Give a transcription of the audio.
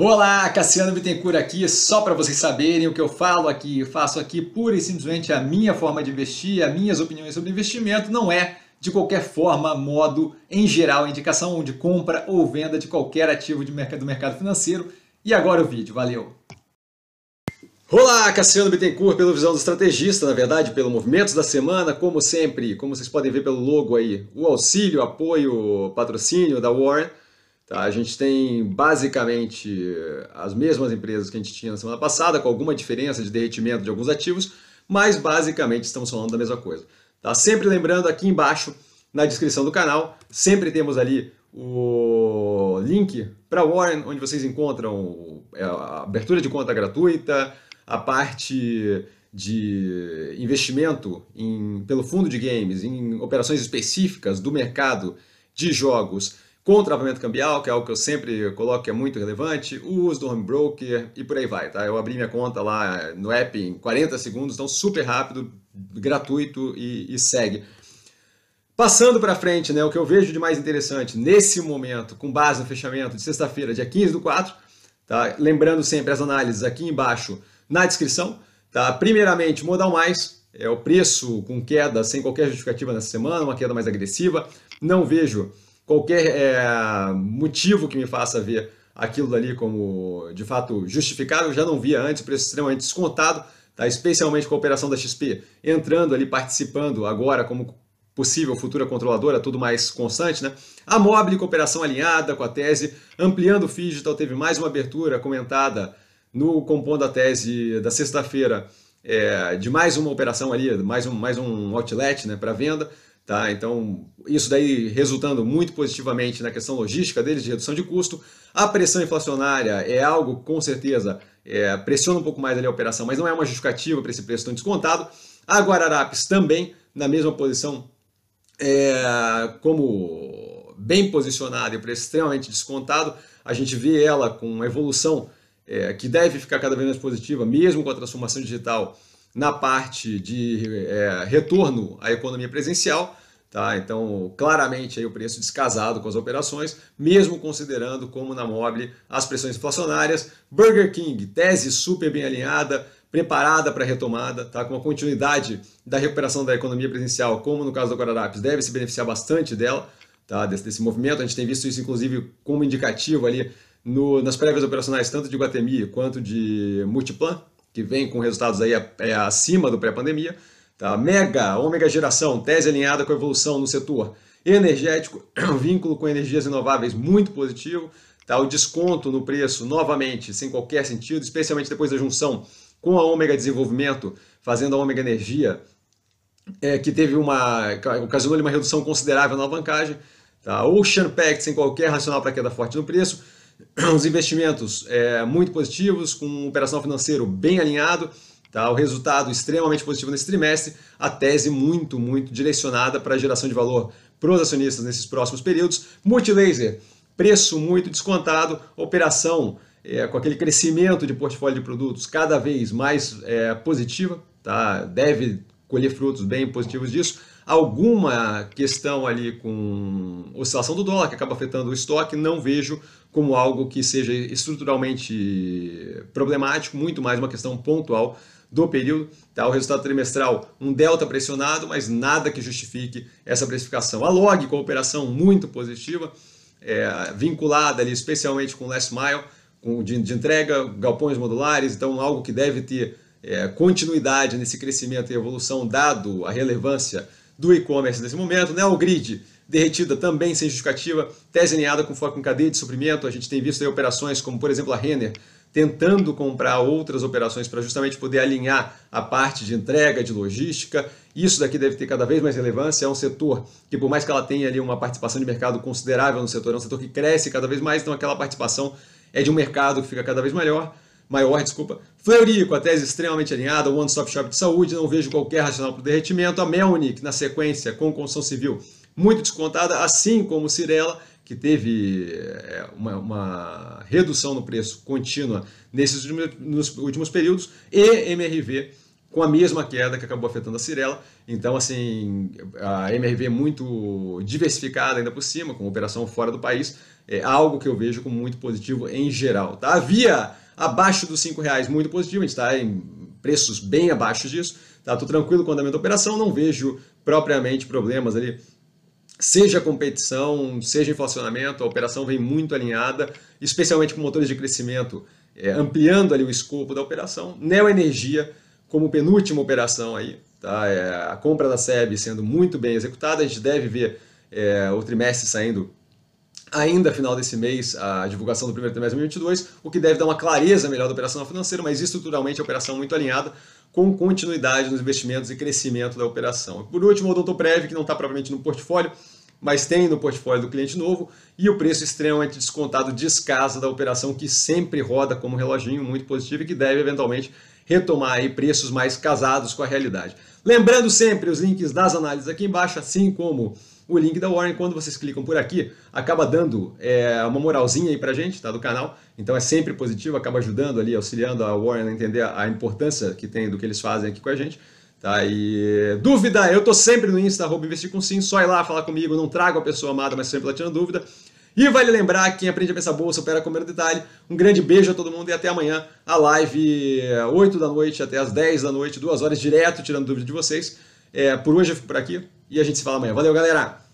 Olá, Cassiano Bittencourt aqui, só para vocês saberem o que eu falo aqui, eu faço aqui pura e simplesmente a minha forma de investir, as minhas opiniões sobre investimento, não é de qualquer forma, modo, em geral, indicação de compra ou venda de qualquer ativo de mercado, do mercado financeiro. E agora o vídeo, valeu! Olá, Cassiano Bittencourt, pelo Visão do Estrategista, na verdade, pelo Movimentos da Semana, como sempre, como vocês podem ver pelo logo aí, o auxílio, apoio, patrocínio da Warren, Tá? A gente tem basicamente as mesmas empresas que a gente tinha na semana passada, com alguma diferença de derretimento de alguns ativos, mas basicamente estamos falando da mesma coisa. Tá? Sempre lembrando aqui embaixo, na descrição do canal, sempre temos ali o link para Warren, onde vocês encontram é, a abertura de conta gratuita, a parte de investimento em, pelo fundo de games, em operações específicas do mercado de jogos com o travamento cambial, que é algo que eu sempre coloco que é muito relevante, o uso do home broker e por aí vai, tá? Eu abri minha conta lá eh, no app em 40 segundos, então super rápido, gratuito e, e segue. Passando para frente, né, o que eu vejo de mais interessante nesse momento, com base no fechamento de sexta-feira, dia 15 do 4, tá? lembrando sempre as análises aqui embaixo na descrição, tá? primeiramente, modal mais, é o preço com queda sem qualquer justificativa nessa semana, uma queda mais agressiva, não vejo qualquer é, motivo que me faça ver aquilo ali como de fato justificável, já não via antes, preço extremamente descontado, tá? especialmente com a operação da XP entrando ali, participando agora como possível futura controladora, tudo mais constante, né? A Mobile com operação alinhada com a tese, ampliando o digital, teve mais uma abertura comentada no compondo a tese da sexta-feira é, de mais uma operação ali, mais um, mais um outlet né, para venda. Tá? Então, isso daí resultando muito positivamente na questão logística deles, de redução de custo. A pressão inflacionária é algo, com certeza, é, pressiona um pouco mais ali a operação, mas não é uma justificativa para esse preço tão descontado. A Guararapes também na mesma posição, é, como bem posicionada e preço extremamente descontado. A gente vê ela com uma evolução é, que deve ficar cada vez mais positiva, mesmo com a transformação digital na parte de é, retorno à economia presencial. Tá? Então, claramente aí o preço descasado com as operações, mesmo considerando como na Mobile as pressões inflacionárias. Burger King, tese super bem alinhada, preparada para a retomada, tá? com a continuidade da recuperação da economia presencial, como no caso da Guararapes, deve se beneficiar bastante dela, tá? desse, desse movimento. A gente tem visto isso, inclusive, como indicativo ali no, nas prévias operacionais, tanto de Guatemi quanto de Multiplan, que vem com resultados aí é acima do pré-pandemia. Tá? Mega, ômega geração, tese alinhada com a evolução no setor energético, vínculo com energias renováveis muito positivo. Tá? O desconto no preço, novamente, sem qualquer sentido, especialmente depois da junção com a ômega desenvolvimento, fazendo a ômega energia, é, que teve uma. ocasionou uma redução considerável na alavancagem. Tá? Ocean Pact sem qualquer racional para queda forte no preço. Os investimentos é, muito positivos, com operação financeiro bem alinhado. Tá? O resultado extremamente positivo nesse trimestre, a tese muito, muito direcionada para a geração de valor para os acionistas nesses próximos períodos. Multilaser, preço muito descontado, operação é, com aquele crescimento de portfólio de produtos cada vez mais é, positiva, tá? deve colher frutos bem positivos disso. Alguma questão ali com oscilação do dólar que acaba afetando o estoque, não vejo como algo que seja estruturalmente problemático, muito mais uma questão pontual do período. Tá? O resultado trimestral, um delta pressionado, mas nada que justifique essa precificação. A log com a operação muito positiva, é, vinculada ali especialmente com o last mile, com, de, de entrega, galpões modulares, então algo que deve ter é, continuidade nesse crescimento e evolução, dado a relevância do e-commerce nesse momento, né? O grid derretida também sem justificativa, tese alinhada com foco em cadeia de suprimento. A gente tem visto aí operações como, por exemplo, a Renner tentando comprar outras operações para justamente poder alinhar a parte de entrega, de logística. Isso daqui deve ter cada vez mais relevância. É um setor que, por mais que ela tenha ali uma participação de mercado considerável no setor, é um setor que cresce cada vez mais, então aquela participação é de um mercado que fica cada vez melhor maior, desculpa. Fleury, com a tese extremamente alinhada, One Stop Shop de saúde, não vejo qualquer racional para o derretimento. A Melnick, na sequência, com construção civil muito descontada, assim como Cirela, que teve eh, uma, uma, redução no preço contínua nesses últimos, nos últimos períodos, e MRV com a mesma queda que acabou afetando a Cirela. Então, assim, a MRV muito diversificada ainda por cima, com operação fora do país, é algo que eu vejo como muito positivo em geral. Tá? Havia abaixo dos 5 reais, muito positivo, a gente está em preços bem abaixo disso, tá? Tô tranquilo com o andamento da operação, não vejo propriamente problemas ali seja competição, seja inflacionamento, a operação vem muito alinhada, especialmente com motores de crescimento, é, ampliando ali o escopo da operação. Neoenergia como penúltima operação aí, tá? É, a compra da SEB sendo muito bem executada, a gente deve ver é, o trimestre saindo ainda final desse mês a divulgação do primeiro trimestre de 2022, o que deve dar uma clareza melhor da operação financeira, mas estruturalmente a operação é muito alinhada com continuidade nos investimentos e crescimento da operação. Por último, o doutor Odontoprev, que não está propriamente no portfólio, mas tem no portfólio do cliente novo, e o preço extremamente descontado descasa da operação, que sempre roda como um reloginho muito positivo e que deve eventualmente retomar aí preços mais casados com a realidade. Lembrando sempre os links das análises aqui embaixo, assim como o link da Warren. Quando vocês clicam por aqui, acaba dando é, uma moralzinha aí pra gente, tá? Do canal. Então é sempre positivo, acaba ajudando ali, auxiliando a Warren a entender a importância que tem do que eles fazem aqui com a gente. Tá, e dúvida, eu tô sempre no Insta, arroba investir com sim, só ir lá falar comigo, não trago a pessoa amada, mas sempre lá tirando dúvida. E vale lembrar, quem aprende a pensar bolsa opera com o detalhe. Um grande beijo a todo mundo e até amanhã. A live 8 é, da noite até as 10 da noite, duas horas direto, tirando dúvida de vocês. É, por hoje eu fico por aqui. E a gente se fala amanhã. Valeu, galera!